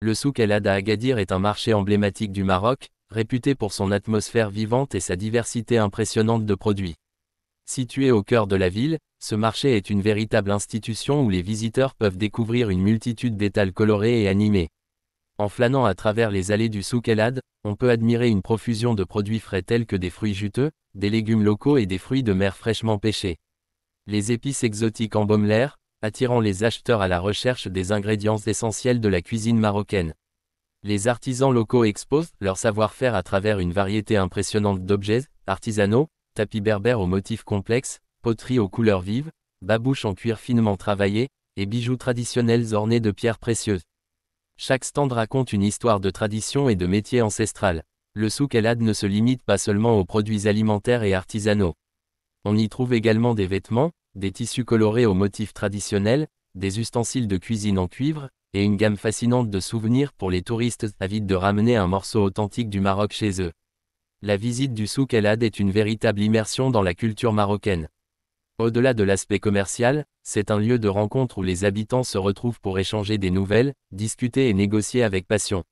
Le souk El à Agadir est un marché emblématique du Maroc, réputé pour son atmosphère vivante et sa diversité impressionnante de produits. Situé au cœur de la ville, ce marché est une véritable institution où les visiteurs peuvent découvrir une multitude d'étals colorés et animés. En flânant à travers les allées du souk El on peut admirer une profusion de produits frais tels que des fruits juteux, des légumes locaux et des fruits de mer fraîchement pêchés. Les épices exotiques embaument l'air, attirant les acheteurs à la recherche des ingrédients essentiels de la cuisine marocaine. Les artisans locaux exposent leur savoir-faire à travers une variété impressionnante d'objets, artisanaux, tapis berbères aux motifs complexes, poteries aux couleurs vives, babouches en cuir finement travaillées, et bijoux traditionnels ornés de pierres précieuses. Chaque stand raconte une histoire de tradition et de métier ancestral. Le souk Had ne se limite pas seulement aux produits alimentaires et artisanaux. On y trouve également des vêtements, des tissus colorés aux motifs traditionnels, des ustensiles de cuisine en cuivre, et une gamme fascinante de souvenirs pour les touristes avides de ramener un morceau authentique du Maroc chez eux. La visite du souk El Had est une véritable immersion dans la culture marocaine. Au-delà de l'aspect commercial, c'est un lieu de rencontre où les habitants se retrouvent pour échanger des nouvelles, discuter et négocier avec passion.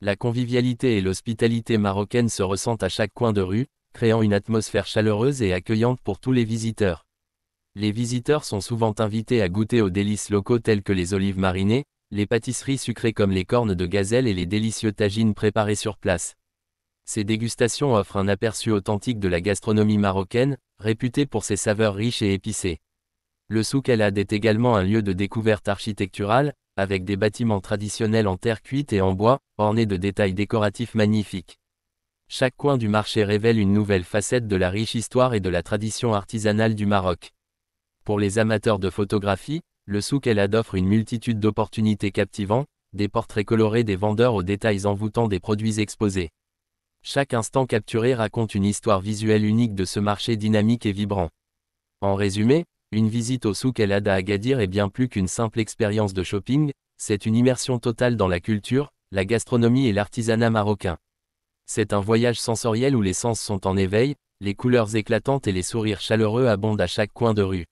La convivialité et l'hospitalité marocaine se ressentent à chaque coin de rue, créant une atmosphère chaleureuse et accueillante pour tous les visiteurs. Les visiteurs sont souvent invités à goûter aux délices locaux tels que les olives marinées, les pâtisseries sucrées comme les cornes de gazelle et les délicieux tagines préparés sur place. Ces dégustations offrent un aperçu authentique de la gastronomie marocaine, réputée pour ses saveurs riches et épicées. Le souk El est également un lieu de découverte architecturale, avec des bâtiments traditionnels en terre cuite et en bois, ornés de détails décoratifs magnifiques. Chaque coin du marché révèle une nouvelle facette de la riche histoire et de la tradition artisanale du Maroc. Pour les amateurs de photographie, le souk Elad offre une multitude d'opportunités captivantes, des portraits colorés des vendeurs aux détails envoûtants des produits exposés. Chaque instant capturé raconte une histoire visuelle unique de ce marché dynamique et vibrant. En résumé, une visite au souk Elad à Agadir est bien plus qu'une simple expérience de shopping, c'est une immersion totale dans la culture, la gastronomie et l'artisanat marocain. C'est un voyage sensoriel où les sens sont en éveil, les couleurs éclatantes et les sourires chaleureux abondent à chaque coin de rue.